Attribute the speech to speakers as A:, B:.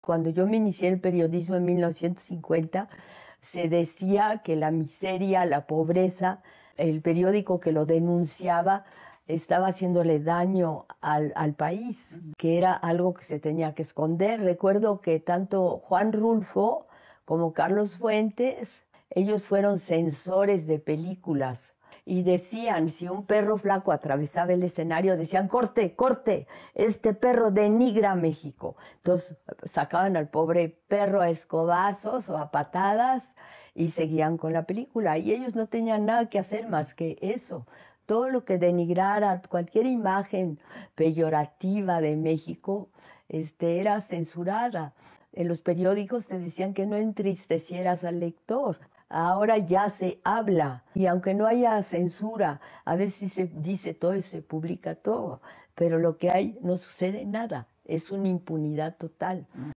A: Cuando yo me inicié en el periodismo en 1950, se decía que la miseria, la pobreza, el periódico que lo denunciaba estaba haciéndole daño al, al, país, que era algo que se tenía que esconder. Recuerdo que tanto Juan Rulfo como Carlos Fuentes, ellos fueron censores de películas y decían, si un perro flaco atravesaba el escenario, decían, corte, corte, este perro denigra México. Entonces sacaban al pobre perro a escobazos o a patadas y seguían con la película. Y ellos no tenían nada que hacer más que eso. Todo lo que denigrara, cualquier imagen peyorativa de México, este, era censurada. En los periódicos te decían que no entristecieras al lector. Ahora ya se habla y aunque no haya censura, a veces se dice todo y se publica todo, pero lo que hay no sucede nada, es una impunidad total.